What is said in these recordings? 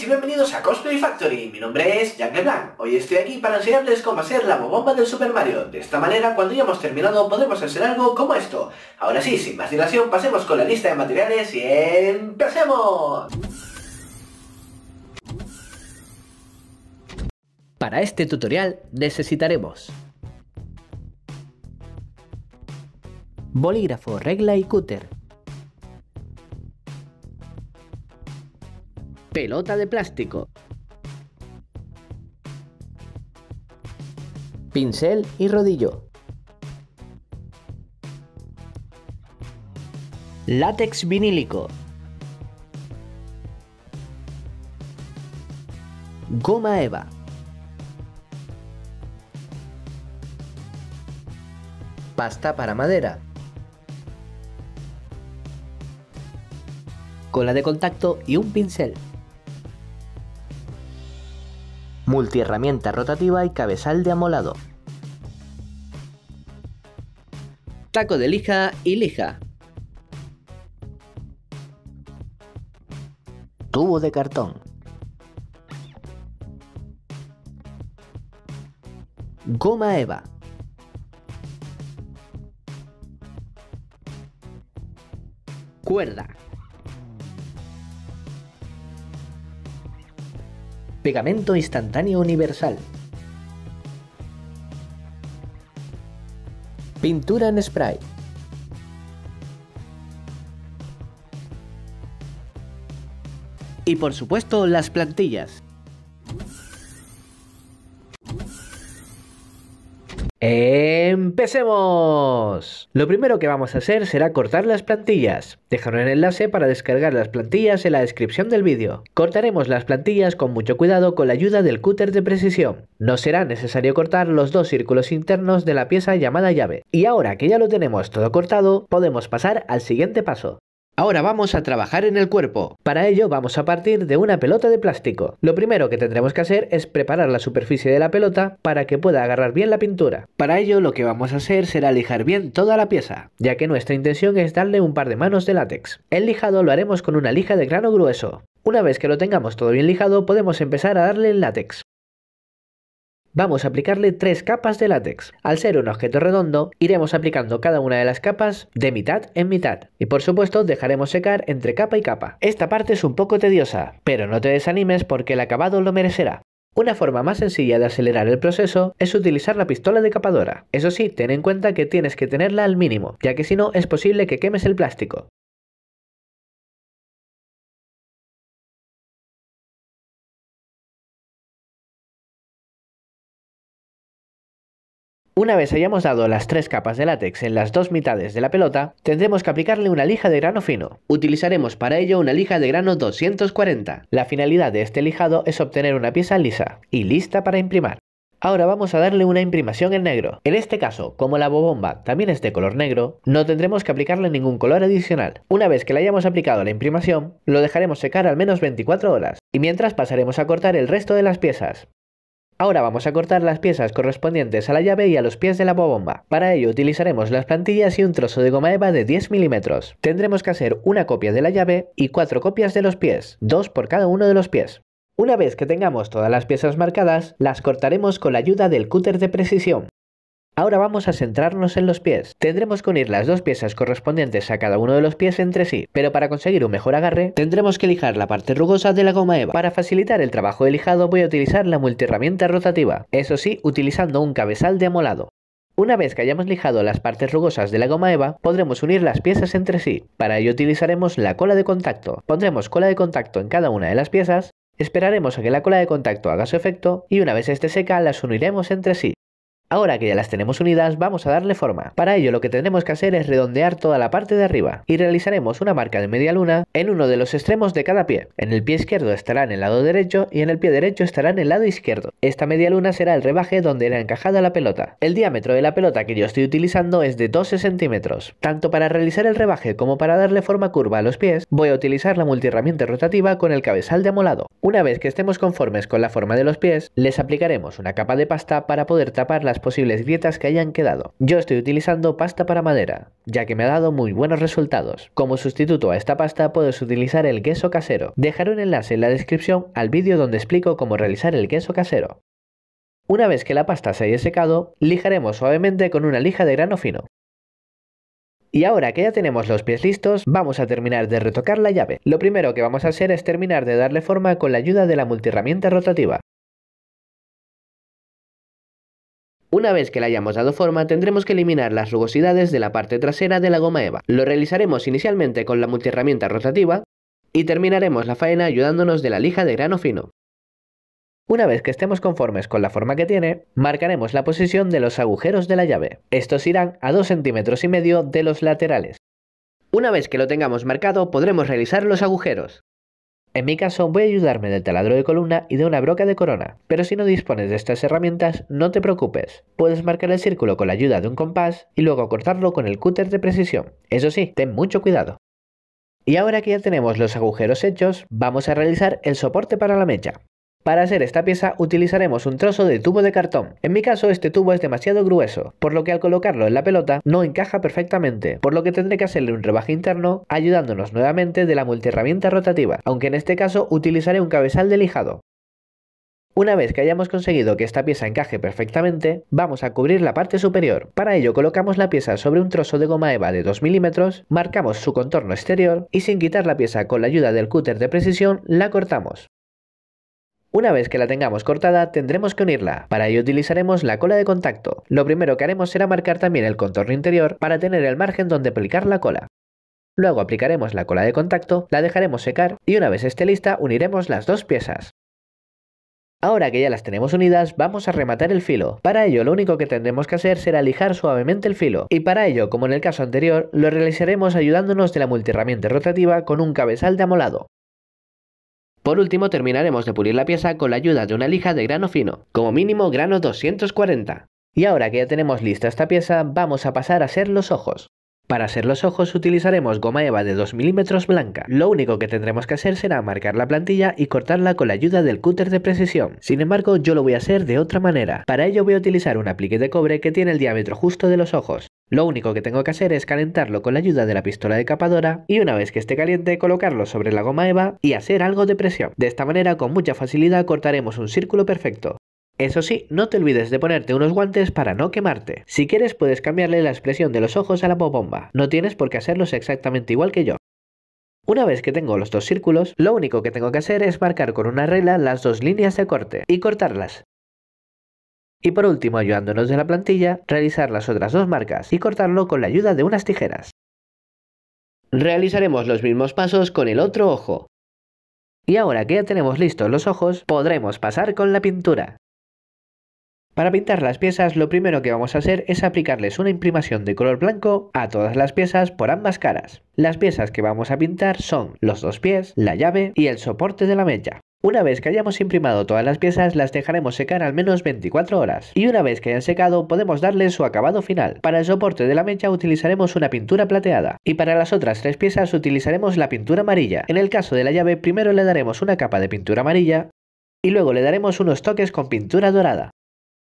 y bienvenidos a Cosplay Factory, mi nombre es Jack LeBlanc. Hoy estoy aquí para enseñarles cómo hacer la bomba del Super Mario. De esta manera, cuando ya hemos terminado, podremos hacer algo como esto. Ahora sí, sin más dilación, pasemos con la lista de materiales y empecemos. Para este tutorial necesitaremos bolígrafo, regla y cúter, pelota de plástico, pincel y rodillo, látex vinílico, goma eva, pasta para madera, cola de contacto y un pincel multiherramienta rotativa y cabezal de amolado. Taco de lija y lija. Tubo de cartón. Goma Eva. Cuerda. Pegamento instantáneo universal. Pintura en spray. Y por supuesto las plantillas. Eh, ¡Empecemos! Lo primero que vamos a hacer será cortar las plantillas. Dejaré el enlace para descargar las plantillas en la descripción del vídeo. Cortaremos las plantillas con mucho cuidado con la ayuda del cúter de precisión. No será necesario cortar los dos círculos internos de la pieza llamada llave. Y ahora que ya lo tenemos todo cortado, podemos pasar al siguiente paso. Ahora vamos a trabajar en el cuerpo. Para ello vamos a partir de una pelota de plástico. Lo primero que tendremos que hacer es preparar la superficie de la pelota para que pueda agarrar bien la pintura. Para ello lo que vamos a hacer será lijar bien toda la pieza, ya que nuestra intención es darle un par de manos de látex. El lijado lo haremos con una lija de grano grueso. Una vez que lo tengamos todo bien lijado podemos empezar a darle el látex vamos a aplicarle tres capas de látex. Al ser un objeto redondo, iremos aplicando cada una de las capas de mitad en mitad. Y por supuesto dejaremos secar entre capa y capa. Esta parte es un poco tediosa, pero no te desanimes porque el acabado lo merecerá. Una forma más sencilla de acelerar el proceso es utilizar la pistola decapadora. Eso sí, ten en cuenta que tienes que tenerla al mínimo, ya que si no es posible que quemes el plástico. Una vez hayamos dado las tres capas de látex en las dos mitades de la pelota, tendremos que aplicarle una lija de grano fino. Utilizaremos para ello una lija de grano 240. La finalidad de este lijado es obtener una pieza lisa y lista para imprimar. Ahora vamos a darle una imprimación en negro. En este caso, como la bobomba también es de color negro, no tendremos que aplicarle ningún color adicional. Una vez que le hayamos aplicado la imprimación, lo dejaremos secar al menos 24 horas, y mientras pasaremos a cortar el resto de las piezas. Ahora vamos a cortar las piezas correspondientes a la llave y a los pies de la bomba. Para ello utilizaremos las plantillas y un trozo de goma eva de 10 milímetros. Tendremos que hacer una copia de la llave y cuatro copias de los pies, dos por cada uno de los pies. Una vez que tengamos todas las piezas marcadas, las cortaremos con la ayuda del cúter de precisión. Ahora vamos a centrarnos en los pies. Tendremos que unir las dos piezas correspondientes a cada uno de los pies entre sí, pero para conseguir un mejor agarre tendremos que lijar la parte rugosa de la goma eva. Para facilitar el trabajo de lijado voy a utilizar la multiherramienta rotativa, eso sí utilizando un cabezal de amolado. Una vez que hayamos lijado las partes rugosas de la goma eva, podremos unir las piezas entre sí. Para ello utilizaremos la cola de contacto. Pondremos cola de contacto en cada una de las piezas, esperaremos a que la cola de contacto haga su efecto y una vez esté seca las uniremos entre sí. Ahora que ya las tenemos unidas, vamos a darle forma. Para ello lo que tendremos que hacer es redondear toda la parte de arriba y realizaremos una marca de media luna en uno de los extremos de cada pie. En el pie izquierdo estará en el lado derecho y en el pie derecho estará en el lado izquierdo. Esta media luna será el rebaje donde era encajada la pelota. El diámetro de la pelota que yo estoy utilizando es de 12 centímetros. Tanto para realizar el rebaje como para darle forma curva a los pies, voy a utilizar la multiherramienta rotativa con el cabezal de amolado. Una vez que estemos conformes con la forma de los pies, les aplicaremos una capa de pasta para poder tapar la posibles grietas que hayan quedado. Yo estoy utilizando pasta para madera, ya que me ha dado muy buenos resultados. Como sustituto a esta pasta puedes utilizar el queso casero. Dejaré un enlace en la descripción al vídeo donde explico cómo realizar el queso casero. Una vez que la pasta se haya secado, lijaremos suavemente con una lija de grano fino. Y ahora que ya tenemos los pies listos, vamos a terminar de retocar la llave. Lo primero que vamos a hacer es terminar de darle forma con la ayuda de la multiherramienta rotativa. Una vez que le hayamos dado forma, tendremos que eliminar las rugosidades de la parte trasera de la goma EVA. Lo realizaremos inicialmente con la multiherramienta rotativa y terminaremos la faena ayudándonos de la lija de grano fino. Una vez que estemos conformes con la forma que tiene, marcaremos la posición de los agujeros de la llave. Estos irán a 2 centímetros y medio de los laterales. Una vez que lo tengamos marcado, podremos realizar los agujeros. En mi caso voy a ayudarme del taladro de columna y de una broca de corona, pero si no dispones de estas herramientas no te preocupes, puedes marcar el círculo con la ayuda de un compás y luego cortarlo con el cúter de precisión. Eso sí, ten mucho cuidado. Y ahora que ya tenemos los agujeros hechos, vamos a realizar el soporte para la mecha. Para hacer esta pieza utilizaremos un trozo de tubo de cartón. En mi caso este tubo es demasiado grueso, por lo que al colocarlo en la pelota no encaja perfectamente, por lo que tendré que hacerle un rebaje interno ayudándonos nuevamente de la multiherramienta rotativa, aunque en este caso utilizaré un cabezal de lijado. Una vez que hayamos conseguido que esta pieza encaje perfectamente, vamos a cubrir la parte superior. Para ello colocamos la pieza sobre un trozo de goma eva de 2 milímetros, marcamos su contorno exterior y sin quitar la pieza con la ayuda del cúter de precisión la cortamos. Una vez que la tengamos cortada, tendremos que unirla. Para ello utilizaremos la cola de contacto. Lo primero que haremos será marcar también el contorno interior para tener el margen donde aplicar la cola. Luego aplicaremos la cola de contacto, la dejaremos secar y una vez esté lista uniremos las dos piezas. Ahora que ya las tenemos unidas, vamos a rematar el filo. Para ello lo único que tendremos que hacer será lijar suavemente el filo. Y para ello, como en el caso anterior, lo realizaremos ayudándonos de la multiherramienta rotativa con un cabezal de amolado. Por último terminaremos de pulir la pieza con la ayuda de una lija de grano fino, como mínimo grano 240. Y ahora que ya tenemos lista esta pieza, vamos a pasar a hacer los ojos. Para hacer los ojos utilizaremos goma eva de 2 milímetros blanca. Lo único que tendremos que hacer será marcar la plantilla y cortarla con la ayuda del cúter de precisión. Sin embargo, yo lo voy a hacer de otra manera. Para ello voy a utilizar un aplique de cobre que tiene el diámetro justo de los ojos. Lo único que tengo que hacer es calentarlo con la ayuda de la pistola decapadora y una vez que esté caliente colocarlo sobre la goma eva y hacer algo de presión. De esta manera con mucha facilidad cortaremos un círculo perfecto. Eso sí, no te olvides de ponerte unos guantes para no quemarte. Si quieres puedes cambiarle la expresión de los ojos a la bomba, no tienes por qué hacerlos exactamente igual que yo. Una vez que tengo los dos círculos, lo único que tengo que hacer es marcar con una regla las dos líneas de corte y cortarlas. Y por último, ayudándonos de la plantilla, realizar las otras dos marcas y cortarlo con la ayuda de unas tijeras. Realizaremos los mismos pasos con el otro ojo. Y ahora que ya tenemos listos los ojos, podremos pasar con la pintura. Para pintar las piezas, lo primero que vamos a hacer es aplicarles una imprimación de color blanco a todas las piezas por ambas caras. Las piezas que vamos a pintar son los dos pies, la llave y el soporte de la mecha. Una vez que hayamos imprimado todas las piezas, las dejaremos secar al menos 24 horas. Y una vez que hayan secado, podemos darle su acabado final. Para el soporte de la mecha utilizaremos una pintura plateada. Y para las otras tres piezas utilizaremos la pintura amarilla. En el caso de la llave, primero le daremos una capa de pintura amarilla y luego le daremos unos toques con pintura dorada.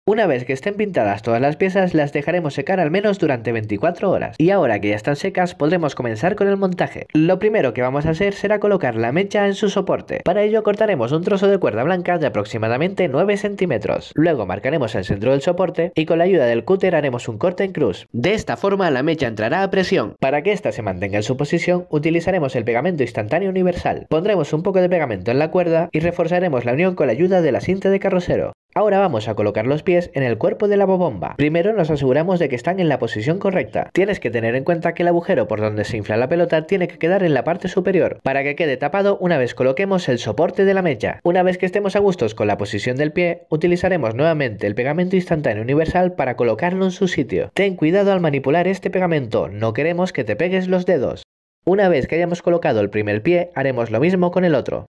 Una vez que estén pintadas todas las piezas, las dejaremos secar al menos durante 24 horas. Y ahora que ya están secas, podremos comenzar con el montaje. Lo primero que vamos a hacer será colocar la mecha en su soporte. Para ello cortaremos un trozo de cuerda blanca de aproximadamente 9 centímetros. Luego marcaremos el centro del soporte y con la ayuda del cúter haremos un corte en cruz. De esta forma la mecha entrará a presión. Para que ésta se mantenga en su posición, utilizaremos el pegamento instantáneo universal. Pondremos un poco de pegamento en la cuerda y reforzaremos la unión con la ayuda de la cinta de carrocero. Ahora vamos a colocar los pies en el cuerpo de la bobomba. Primero nos aseguramos de que están en la posición correcta. Tienes que tener en cuenta que el agujero por donde se infla la pelota tiene que quedar en la parte superior, para que quede tapado una vez coloquemos el soporte de la mecha. Una vez que estemos a gustos con la posición del pie, utilizaremos nuevamente el pegamento instantáneo universal para colocarlo en su sitio. Ten cuidado al manipular este pegamento, no queremos que te pegues los dedos. Una vez que hayamos colocado el primer pie, haremos lo mismo con el otro.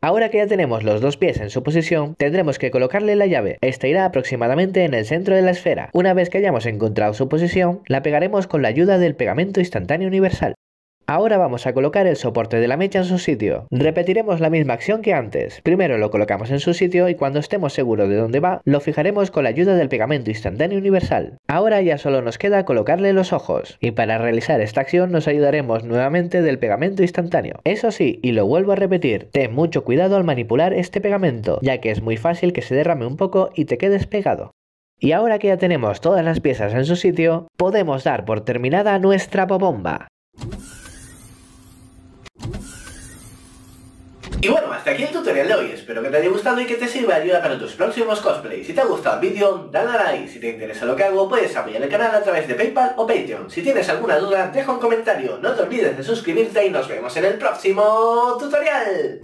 Ahora que ya tenemos los dos pies en su posición, tendremos que colocarle la llave. Esta irá aproximadamente en el centro de la esfera. Una vez que hayamos encontrado su posición, la pegaremos con la ayuda del pegamento instantáneo universal. Ahora vamos a colocar el soporte de la mecha en su sitio. Repetiremos la misma acción que antes. Primero lo colocamos en su sitio y cuando estemos seguros de dónde va, lo fijaremos con la ayuda del pegamento instantáneo universal. Ahora ya solo nos queda colocarle los ojos. Y para realizar esta acción nos ayudaremos nuevamente del pegamento instantáneo. Eso sí, y lo vuelvo a repetir, ten mucho cuidado al manipular este pegamento, ya que es muy fácil que se derrame un poco y te quedes pegado. Y ahora que ya tenemos todas las piezas en su sitio, podemos dar por terminada nuestra bobomba. Y bueno, hasta aquí el tutorial de hoy, espero que te haya gustado y que te sirva de ayuda para tus próximos cosplays. Si te ha gustado el vídeo, dale a like, si te interesa lo que hago, puedes apoyar el canal a través de Paypal o Patreon. Si tienes alguna duda, deja un comentario, no te olvides de suscribirte y nos vemos en el próximo tutorial.